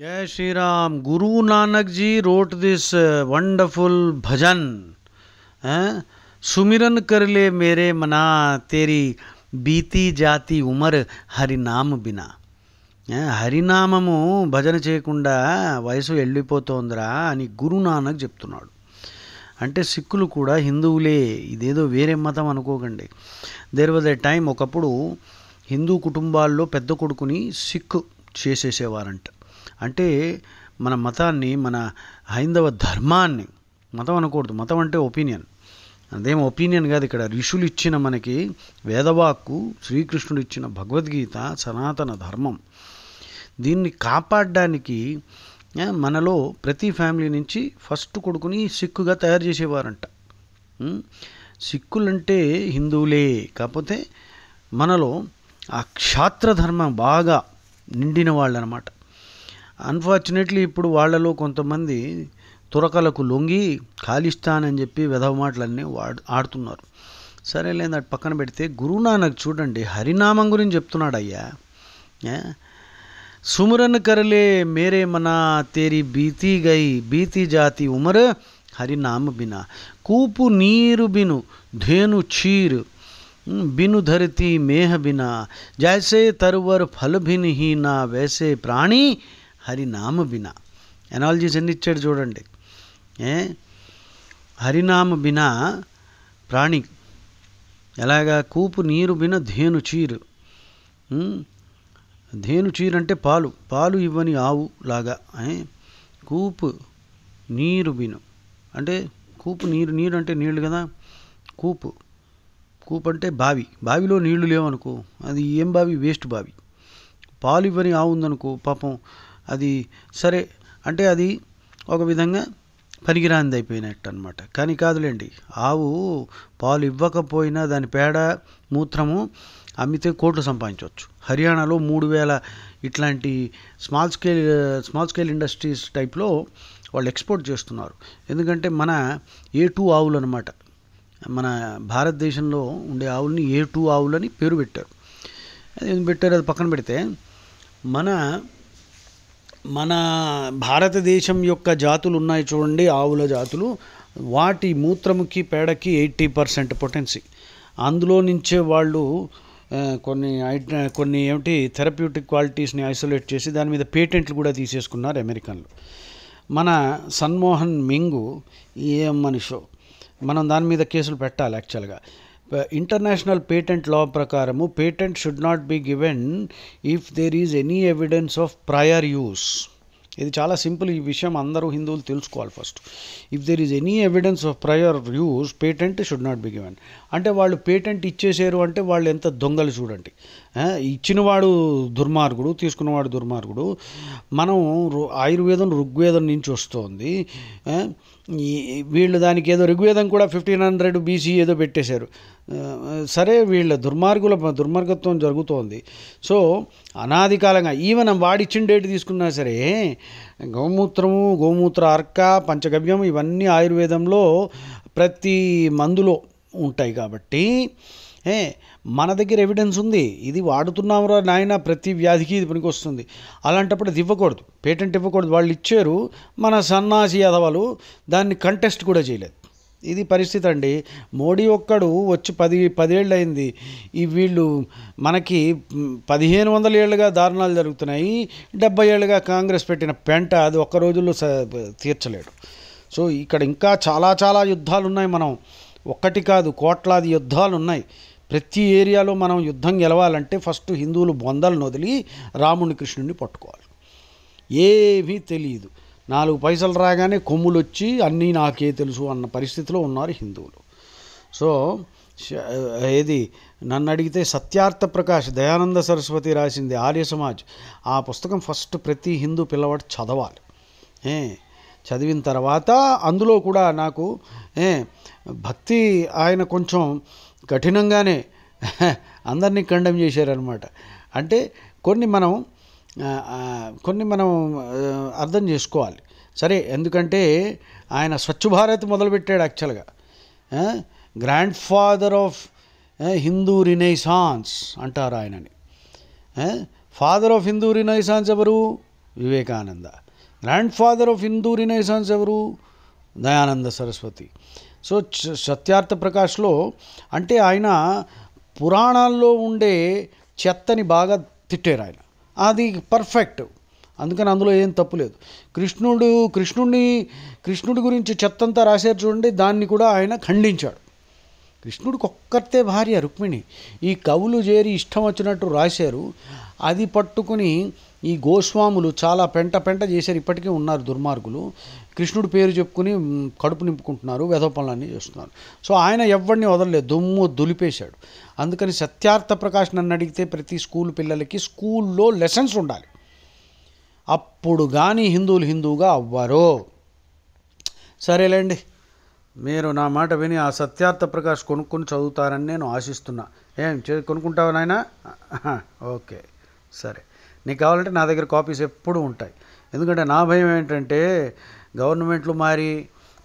Jaya Shriram Ram. Nanak ji ji this uh, wonderful bhajan bhajan. కర్లే మేరే ले मेरे బీతి జాతి ఉమర్ హరినామ బినా హరినామము భజన చేయకుండా వయసు వెళ్ళిపోతోందిరా అని గురునానక్ చెప్తున్నాడు అంటే సిక్కులు కూడా హిందువులే ఇదేదో వేరే మతం అనుకోకండి దేర్ వాజ్ ఏ టైం ఒకప్పుడు హిందూ కుటుంబాల్లో పెద్ద కొడుకుని సిక్కు చేసేసేవారంట అంటే మన మతాన్ని మన హైందవ ధర్మాన్ని మతం అనకూడదు మతం అంటే ఒపీనియన్ అదేం ఒపీనియన్ కాదు ఇక్కడ ఋషులు ఇచ్చిన మనకి వేదవాక్కు శ్రీకృష్ణుడు ఇచ్చిన భగవద్గీత సనాతన ధర్మం దీన్ని కాపాడడానికి మనలో ప్రతి ఫ్యామిలీ నుంచి ఫస్ట్ కొడుకుని సిక్కుగా తయారు చేసేవారంట సిక్కులంటే హిందువులే కాకపోతే మనలో ఆ క్షాత్రధర్మం బాగా నిండిన వాళ్ళు అనమాట అన్ఫార్చునేట్లీ ఇప్పుడు వాళ్ళలో కొంతమంది తురకలకు లొంగి అని చెప్పి వెధవ మాటలన్నీ వాడు ఆడుతున్నారు సరేలేదు అటు పక్కన పెడితే గురునానక్ చూడండి హరినామం గురించి చెప్తున్నాడు అయ్యా సుమరన్ కరలే మేరే మనా తేరి బీతి గై బీతి జాతి ఉమర్ హరినామ బినా కూపు నీరు బిను ధేను చీరు బిను ధరితి మేహ బినా జైసే తరువర్ ఫలభిన్ హీనా వేసే ప్రాణి హరినామ బినా ఎనాలజీస్ ఎన్ని ఇచ్చాడు చూడండి ఏ హరినామ బినా ప్రాణి ఎలాగా కూపు నీరు బిన ధేను చీరు ధేను చీరు అంటే పాలు పాలు ఇవ్వని ఆవు లాగా కూపు నీరు బిను అంటే కూపు నీరు నీరు అంటే నీళ్ళు కదా కూపు కూపు అంటే బావి బావిలో నీళ్లు లేవనుకో అది ఏం బావి వేస్ట్ బావి పాలు ఇవ్వని ఆవు ఉందనుకో పాపం అది సరే అంటే అది ఒక విధంగా పనికిరానిది అయిపోయినట్టు అనమాట కానీ కాదులేండి ఆవు పాలు ఇవ్వకపోయినా దాని పేడ మూత్రము అమ్మితే కోట్లు సంపాదించవచ్చు హర్యానాలో మూడు వేల ఇట్లాంటి small scale small scale industries టైప్లో వాళ్ళు ఎక్స్పోర్ట్ చేస్తున్నారు ఎందుకంటే మన ఏ టూ ఆవులు అనమాట మన భారతదేశంలో ఉండే ఆవుల్ని ఏ టూ ఆవులని పేరు పెట్టారు అది పెట్టారు అది పక్కన పెడితే మన మన భారతదేశం యొక్క జాతులు ఉన్నాయి చూడండి ఆవుల జాతులు వాటి మూత్రముకి పేడకి ఎయిటీ పర్సెంట్ పొటెన్సీ అందులో నుంచే వాళ్ళు కొన్ని కొన్ని ఏమిటి థెరప్యూటిక్ క్వాలిటీస్ని ఐసోలేట్ చేసి దాని మీద పేటెంట్లు కూడా తీసేసుకున్నారు అమెరికన్లు మన సన్మోహన్ మింగు ఏం మనిషో మనం దాని మీద కేసులు పెట్టాలి యాక్చువల్గా ఇంటర్నేషనల్ పేటెంట్ లా ప్రకారము patent should not be given if there is any evidence of prior use ఇది చాలా సింపుల్ ఈ విషయం అందరూ హిందువులు తెలుసుకోవాలి first if there is any evidence of prior use patent should not be given అంటే వాళ్ళు పేటెంట్ ఇచ్చేసారు అంటే వాళ్ళు ఎంత దొంగలు చూడండి ఇచ్చినవాడు దుర్మార్గుడు తీసుకున్నవాడు దుర్మార్గుడు మనం ఆయుర్వేదం ఋగ్వేదం నుంచి వస్తుంది వీళ్ళు దానికి ఏదో ఋగ్వేదం కూడా ఫిఫ్టీన్ హండ్రెడ్ బీసీ ఏదో పెట్టేశారు సరే వీళ్ళ దుర్మార్గుల దుర్మార్గత్వం జరుగుతోంది సో అనాది కాలంగా ఈవెన్ వాడిచ్చిన డేట్ తీసుకున్నా సరే గోమూత్రము గోమూత్ర అర్క పంచగవ్యం ఇవన్నీ ఆయుర్వేదంలో ప్రతి మందులో ఉంటాయి కాబట్టి మన దగ్గర ఎవిడెన్స్ ఉంది ఇది రా నాయన ప్రతి వ్యాధికి ఇది పనికొస్తుంది అలాంటప్పుడు అది ఇవ్వకూడదు పేటెంట్ ఇవ్వకూడదు వాళ్ళు ఇచ్చారు మన సన్నాసి యాదవాలు దాన్ని కంటెస్ట్ కూడా చేయలేదు ఇది పరిస్థితి అండి మోడీ ఒక్కడు వచ్చి పది పదేళ్ళు అయింది ఈ వీళ్ళు మనకి పదిహేను వందల ఏళ్ళుగా దారుణాలు జరుగుతున్నాయి డెబ్బై ఏళ్ళుగా కాంగ్రెస్ పెట్టిన పెంట అది ఒక్క రోజుల్లో తీర్చలేడు సో ఇక్కడ ఇంకా చాలా చాలా యుద్ధాలు ఉన్నాయి మనం ఒక్కటి కాదు కోట్లాది యుద్ధాలు ఉన్నాయి ప్రతి ఏరియాలో మనం యుద్ధం గెలవాలంటే ఫస్ట్ హిందువులు బొందలను వదిలి రాముని కృష్ణుడిని పట్టుకోవాలి ఏమీ తెలియదు నాలుగు పైసలు రాగానే కొమ్ములు వచ్చి అన్నీ నాకే తెలుసు అన్న పరిస్థితిలో ఉన్నారు హిందువులు సో ఏది నన్ను అడిగితే సత్యార్థ ప్రకాష్ దయానంద సరస్వతి రాసింది ఆర్య సమాజ్ ఆ పుస్తకం ఫస్ట్ ప్రతి హిందూ పిల్లవాడు చదవాలి ఏ చదివిన తర్వాత అందులో కూడా నాకు ఏ భక్తి ఆయన కొంచెం కఠినంగానే అందరినీ ఖండం చేశారనమాట అంటే కొన్ని మనం కొన్ని మనం అర్థం చేసుకోవాలి సరే ఎందుకంటే ఆయన స్వచ్ఛ భారత్ మొదలుపెట్టాడు యాక్చువల్గా grand father of Hindu renaissance అంటారు ఆయనని ఫాదర్ ఆఫ్ హిందూ రినైసాన్స్ ఎవరు Vivekananda grand father of Hindu renaissance ఎవరు దయానంద సరస్వతి సో సత్యార్థ ప్రకాష్లో అంటే ఆయన పురాణాల్లో ఉండే చెత్తని బాగా తిట్టారు ఆయన అది పర్ఫెక్ట్ అందుకని అందులో ఏం తప్పు లేదు కృష్ణుడు కృష్ణుడిని కృష్ణుడి గురించి చెత్తంతా రాశారు చూడండి దాన్ని కూడా ఆయన ఖండించాడు కృష్ణుడికి ఒక్కరితే భార్య రుక్మిణి ఈ కవులు చేరి ఇష్టం వచ్చినట్టు రాశారు అది పట్టుకుని ఈ గోస్వాములు చాలా పెంట పెంట చేశారు ఇప్పటికీ ఉన్నారు దుర్మార్గులు కృష్ణుడు పేరు చెప్పుకుని కడుపు నింపుకుంటున్నారు వెధవ పనులన్నీ చేస్తున్నారు సో ఆయన ఎవరిని వదలలేదు దుమ్ము దులిపేశాడు అందుకని సత్యార్థ ప్రకాష్ నన్ను అడిగితే ప్రతి స్కూల్ పిల్లలకి స్కూల్లో లెసన్స్ ఉండాలి అప్పుడు కానీ హిందువులు హిందువుగా అవ్వరు సరేలేండి మీరు నా మాట విని ఆ సత్యార్థ ప్రకాష్ కొనుక్కొని చదువుతారని నేను ఆశిస్తున్నా ఏం కొనుక్కుంటావు నాయన ఓకే సరే నీకు కావాలంటే నా దగ్గర కాపీస్ ఎప్పుడూ ఉంటాయి ఎందుకంటే నా భయం ఏంటంటే గవర్నమెంట్లు మారి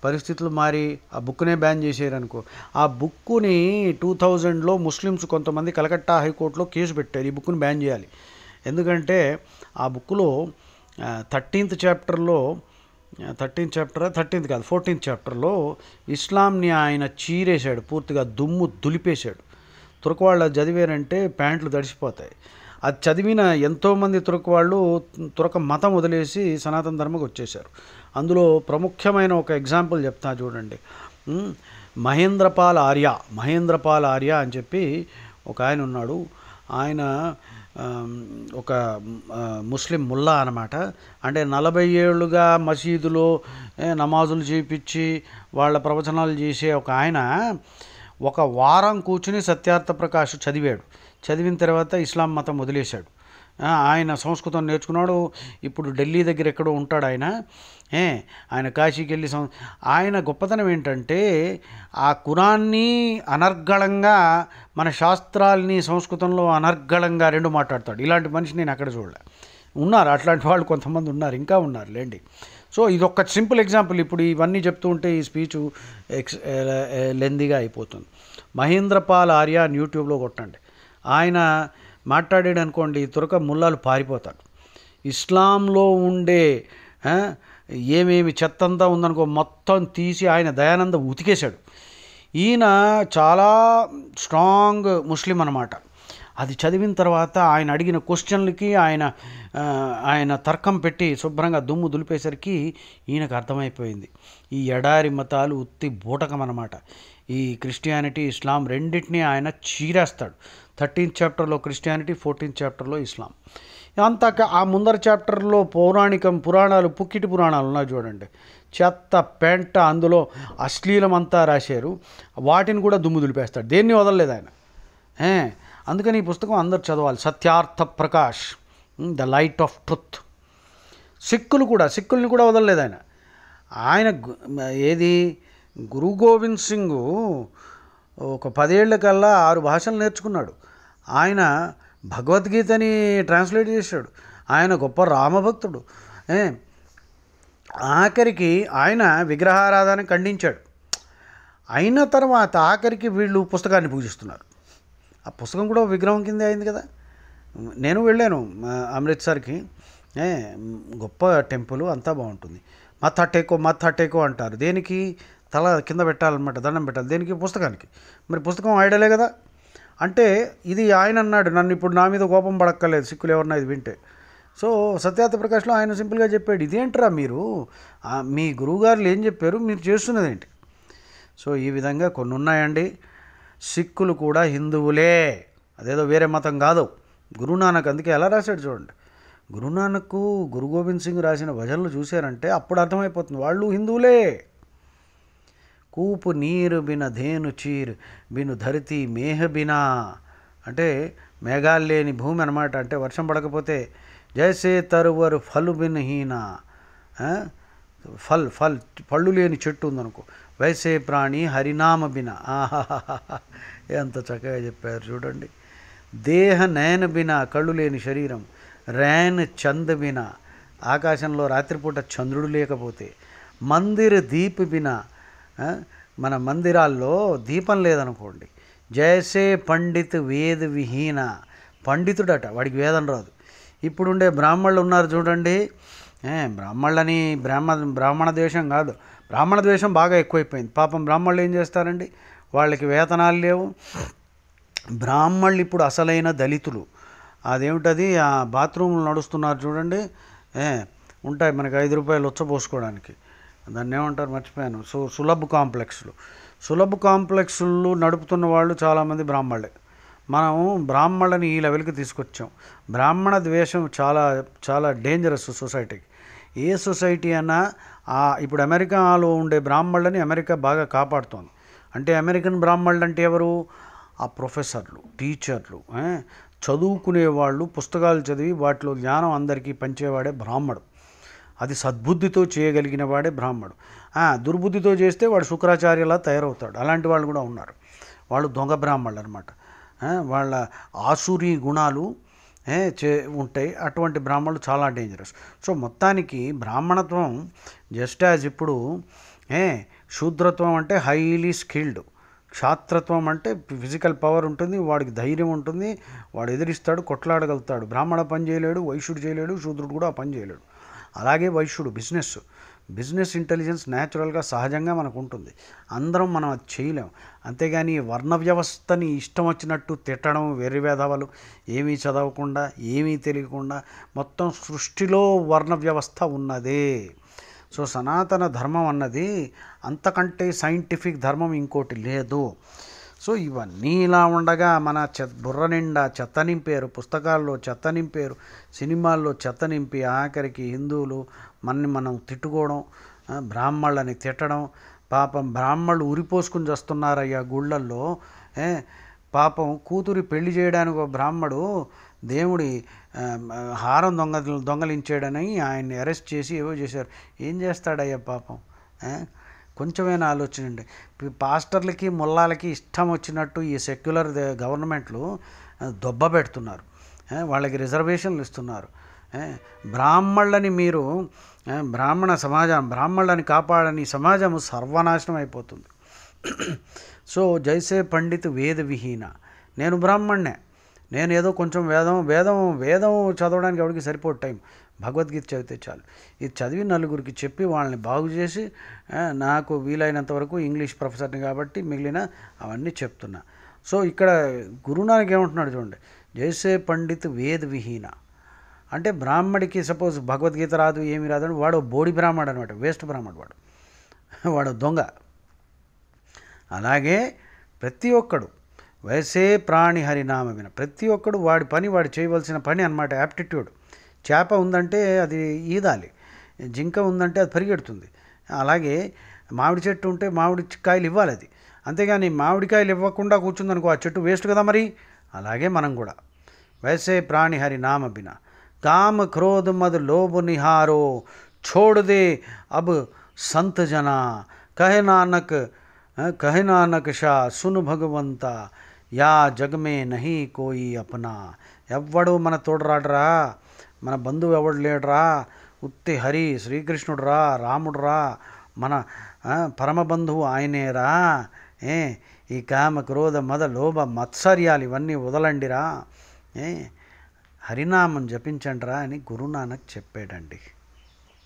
పరిస్థితులు మారి ఆ బుక్నే బ్యాన్ చేసేయరనుకో ఆ బుక్కుని టూ థౌజండ్లో ముస్లిమ్స్ కొంతమంది కలకట్టా హైకోర్టులో కేసు పెట్టారు ఈ బుక్ని బ్యాన్ చేయాలి ఎందుకంటే ఆ బుక్లో థర్టీన్త్ చాప్టర్లో థర్టీన్త్ చాప్టర్ థర్టీన్త్ కాదు ఫోర్టీన్త్ చాప్టర్లో ఇస్లాంని ఆయన చీరేశాడు పూర్తిగా దుమ్ము దులిపేశాడు తురకవాళ్ళు చదివారంటే ప్యాంట్లు తడిసిపోతాయి అది చదివిన ఎంతోమంది తురక వాళ్ళు తురక మతం వదిలేసి సనాతన ధర్మకు వచ్చేశారు అందులో ప్రముఖ్యమైన ఒక ఎగ్జాంపుల్ చెప్తా చూడండి మహేంద్రపాల్ ఆర్య మహేంద్రపాల్ ఆర్య అని చెప్పి ఒక ఆయన ఉన్నాడు ఆయన ఒక ముస్లిం ముల్లా అనమాట అంటే నలభై ఏళ్ళుగా మసీదులో నమాజులు చేపించి వాళ్ళ ప్రవచనాలు చేసే ఒక ఆయన ఒక వారం కూర్చుని సత్యార్థ ప్రకాష్ చదివాడు చదివిన తర్వాత ఇస్లాం మతం వదిలేశాడు ఆయన సంస్కృతం నేర్చుకున్నాడు ఇప్పుడు ఢిల్లీ దగ్గర ఎక్కడో ఉంటాడు ఆయన ఏ ఆయన కాశీకి వెళ్ళి ఆయన గొప్పతనం ఏంటంటే ఆ కురాన్ని అనర్గళంగా మన శాస్త్రాల్ని సంస్కృతంలో అనర్గళంగా రెండు మాట్లాడతాడు ఇలాంటి మనిషి నేను అక్కడ చూడలే ఉన్నారు అట్లాంటి వాళ్ళు కొంతమంది ఉన్నారు ఇంకా ఉన్నారు లేండి సో ఇది ఒక సింపుల్ ఎగ్జాంపుల్ ఇప్పుడు ఇవన్నీ చెప్తూ ఉంటే ఈ స్పీచ్ ఎక్స్ లెందీగా అయిపోతుంది మహేంద్రపాల్ ఆర్య యూట్యూబ్లో కొట్టండి ఆయన మాట్లాడాడు అనుకోండి తురక ముల్లాలు పారిపోతాడు ఇస్లాంలో ఉండే ఏమేమి చెత్తంతా ఉందనుకో మొత్తం తీసి ఆయన దయానంద ఉతికేశాడు ఈయన చాలా స్ట్రాంగ్ ముస్లిం అనమాట అది చదివిన తర్వాత ఆయన అడిగిన క్వశ్చన్లకి ఆయన ఆయన తర్కం పెట్టి శుభ్రంగా దుమ్ము దులిపేసరికి ఈయనకు అర్థమైపోయింది ఈ ఎడారి మతాలు ఉత్తి బూటకం అనమాట ఈ క్రిస్టియానిటీ ఇస్లాం రెండింటినీ ఆయన చీరేస్తాడు థర్టీన్త్ చాప్టర్లో క్రిస్టియానిటీ ఫోర్టీన్త్ చాప్టర్లో ఇస్లాం అంతా ఆ ముందర చాప్టర్లో పౌరాణికం పురాణాలు పుక్కిటి పురాణాలు ఉన్నాయి చూడండి చెత్త పెంట అందులో అశ్లీలం అంతా రాశారు వాటిని కూడా దుమ్ము దులిపేస్తాడు దేన్ని వదలలేదు ఆయన అందుకని ఈ పుస్తకం అందరు చదవాలి Satyarth Prakash the light of truth సిక్కులు కూడా సిక్కుల్ని కూడా వదలలేదు ఆయన ఆయన ఏది గురు గోవింద్ సింగ్ ఒక పదేళ్ల కల్లా ఆరు భాషలు నేర్చుకున్నాడు ఆయన భగవద్గీతని ట్రాన్స్లేట్ చేశాడు ఆయన గొప్ప రామభక్తుడు ఆఖరికి ఆయన విగ్రహారాధన ఖండించాడు అయిన తర్వాత ఆఖరికి వీళ్ళు పుస్తకాన్ని పూజిస్తున్నారు ఆ పుస్తకం కూడా విగ్రహం కిందే అయింది కదా నేను వెళ్ళాను అమృత్సర్కి గొప్ప టెంపుల్ అంతా బాగుంటుంది మత్ టేకో మత్ టేకో అంటారు దేనికి తల కింద పెట్టాలన్నమాట దండం పెట్టాలి దేనికి పుస్తకానికి మరి పుస్తకం ఆయడలే కదా అంటే ఇది ఆయన అన్నాడు నన్ను ఇప్పుడు నా మీద కోపం పడక్కర్లేదు సిక్కులు ఎవరన్నా ఇది వింటే సో సత్యార్థ ప్రకాష్లో ఆయన సింపుల్గా చెప్పాడు ఇదేంట్రా మీరు మీ గురువుగారులు ఏం చెప్పారు మీరు చేస్తున్నది ఏంటి సో ఈ విధంగా కొన్ని ఉన్నాయండి సిక్కులు కూడా హిందువులే అదేదో వేరే మతం కాదు గురునానక్ అందుకే ఎలా రాశాడు చూడండి గురునానక్ గురు గోవింద్ సింగ్ రాసిన భజనలు చూశారంటే అప్పుడు అర్థమైపోతుంది వాళ్ళు హిందువులే కూపు నీరు బిన ధేను చీర్ బిను ధరితి మేహ బినా అంటే మేఘాలు లేని భూమి అనమాట అంటే వర్షం పడకపోతే జైసే తరువరు ఫలు బిన్హీన ఫల్ ఫల్ పళ్ళు లేని చెట్టు ఉందనుకో వైసే ప్రాణి హరినామ బిన ఆహాహా ఎంత చక్కగా చెప్పారు చూడండి దేహ నయన బిన కళ్ళు లేని శరీరం రేన్ చంద్ బిన ఆకాశంలో రాత్రిపూట చంద్రుడు లేకపోతే మందిర దీప్ బిన మన మందిరాల్లో దీపం లేదనుకోండి జయసే పండిత్ వేద విహీన పండితుడట వాడికి వేదం రాదు ఇప్పుడుండే బ్రాహ్మణులు ఉన్నారు చూడండి బ్రాహ్మణులని బ్రాహ్మ బ్రాహ్మణ ద్వేషం కాదు బ్రాహ్మణ ద్వేషం బాగా ఎక్కువైపోయింది పాపం బ్రాహ్మణులు ఏం చేస్తారండి వాళ్ళకి వేతనాలు లేవు బ్రాహ్మణులు ఇప్పుడు అసలైన దళితులు అదేమిటది ఆ బాత్రూమ్లు నడుస్తున్నారు చూడండి ఉంటాయి మనకి ఐదు రూపాయలు పోసుకోవడానికి దాన్ని ఏమంటారు మర్చిపోయాను సో సులభ కాంప్లెక్స్లు సులభ కాంప్లెక్స్లు నడుపుతున్న వాళ్ళు చాలామంది బ్రాహ్మణులే మనం బ్రాహ్మణులని ఈ లెవెల్కి తీసుకొచ్చాం బ్రాహ్మణ ద్వేషం చాలా చాలా డేంజరస్ సొసైటీకి ఏ సొసైటీ అయినా ఇప్పుడు అమెరికాలో ఉండే బ్రాహ్మణులని అమెరికా బాగా కాపాడుతోంది అంటే అమెరికన్ బ్రాహ్మణులు అంటే ఎవరు ఆ ప్రొఫెసర్లు టీచర్లు చదువుకునేవాళ్ళు పుస్తకాలు చదివి వాటిలో జ్ఞానం అందరికీ పంచేవాడే బ్రాహ్మడు అది సద్బుద్ధితో చేయగలిగిన వాడే బ్రాహ్మడు దుర్బుద్ధితో చేస్తే వాడు శుక్రాచార్యలా తయారవుతాడు అలాంటి వాళ్ళు కూడా ఉన్నారు వాళ్ళు దొంగ బ్రాహ్మణులు అనమాట వాళ్ళ ఆసురీ గుణాలు చే ఉంటాయి అటువంటి బ్రాహ్మణులు చాలా డేంజరస్ సో మొత్తానికి బ్రాహ్మణత్వం జస్ట్ యాజ్ ఇప్పుడు ఏ శూద్రత్వం అంటే హైలీ స్కిల్డ్ క్షాత్రత్వం అంటే ఫిజికల్ పవర్ ఉంటుంది వాడికి ధైర్యం ఉంటుంది వాడు ఎదిరిస్తాడు కొట్లాడగలుగుతాడు బ్రాహ్మణ పని చేయలేడు వైశ్యుడు చేయలేడు శూద్రుడు కూడా పని చేయలేడు అలాగే వైశ్యుడు బిజినెస్ బిజినెస్ ఇంటెలిజెన్స్ న్యాచురల్గా సహజంగా మనకు ఉంటుంది అందరం మనం అది చేయలేం అంతేగాని వర్ణ వ్యవస్థని ఇష్టం వచ్చినట్టు తిట్టడం వెర్రివేధవలు ఏమీ చదవకుండా ఏమీ తెలియకుండా మొత్తం సృష్టిలో వర్ణ వ్యవస్థ ఉన్నదే సో సనాతన ధర్మం అన్నది అంతకంటే సైంటిఫిక్ ధర్మం ఇంకోటి లేదు సో ఇవన్నీ ఇలా ఉండగా మన చె బుర్ర నిండా చెత్త నింపారు పుస్తకాల్లో చెత్త నింపారు సినిమాల్లో చెత్త నింపి ఆఖరికి హిందువులు మనని మనం తిట్టుకోవడం బ్రాహ్మళ్ళని తిట్టడం పాపం బ్రాహ్మళ్ళు ఉరిపోసుకుని చస్తున్నారయ్యా గుళ్ళల్లో పాపం కూతురి పెళ్లి చేయడానికి ఒక బ్రాహ్మడు దేవుడి హారం దొంగ దొంగలించాడని ఆయన్ని అరెస్ట్ చేసి ఏవో చేశారు ఏం చేస్తాడయ్యా పాపం కొంచెమైనా ఆలోచించండి పాస్టర్లకి ముల్లాలకి ఇష్టం వచ్చినట్టు ఈ సెక్యులర్ గవర్నమెంట్లు దొబ్బ పెడుతున్నారు వాళ్ళకి రిజర్వేషన్లు ఇస్తున్నారు బ్రాహ్మణులని మీరు బ్రాహ్మణ సమాజం బ్రాహ్మణులని కాపాడని సమాజం సర్వనాశనం అయిపోతుంది సో జైసే పండిత్ వేద విహీన నేను బ్రాహ్మణ్నే నేను ఏదో కొంచెం వేదం వేదం వేదం చదవడానికి ఎవరికి సరిపోయే టైం భగవద్గీత చదివితే చాలు ఇది చదివి నలుగురికి చెప్పి వాళ్ళని బాగు చేసి నాకు వీలైనంత వరకు ఇంగ్లీష్ ప్రొఫెసర్ని కాబట్టి మిగిలిన అవన్నీ చెప్తున్నా సో ఇక్కడ గురునానక్ ఏమంటున్నాడు చూడండి జైసే పండిత్ వేద్ విహీన అంటే బ్రాహ్మడికి సపోజ్ భగవద్గీత రాదు ఏమి అని వాడు బోడి బ్రాహ్మడు అనమాట వేస్ట్ బ్రాహ్మడు వాడు వాడు దొంగ అలాగే ప్రతి ఒక్కడు వయసే ప్రాణి హరినామ ప్రతి ఒక్కడు వాడి పని వాడు చేయవలసిన పని అనమాట యాప్టిట్యూడ్ చేప ఉందంటే అది ఈదాలి జింక ఉందంటే అది పరిగెడుతుంది అలాగే మామిడి చెట్టు ఉంటే మామిడి కాయలు ఇవ్వాలి అది అంతేగాని మామిడికాయలు ఇవ్వకుండా కూర్చుందనుకో ఆ చెట్టు వేస్ట్ కదా మరి అలాగే మనం కూడా వైసే ప్రాణి హరి నామ బిన కామ క్రోధ మద్ లోభ నిహారో చోడదే అబ్ సంత జన కహనానక్ కహనానక్ నానక్ షా సును భగవంత యా జగమే నహి కోయి అపనా ఎవ్వడు మన తోడరాడరా మన బంధువు ఎవడు లేడురా ఉత్తి హరి శ్రీకృష్ణుడురా రాముడురా మన పరమబంధువు ఆయనేరా ఏ ఈ కామ క్రోధ మద లోభ మత్సర్యాలు ఇవన్నీ వదలండిరా ఏ హరినామం జపించండిరా అని గురునానక్ చెప్పాడండి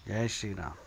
జయ శ్రీరామ్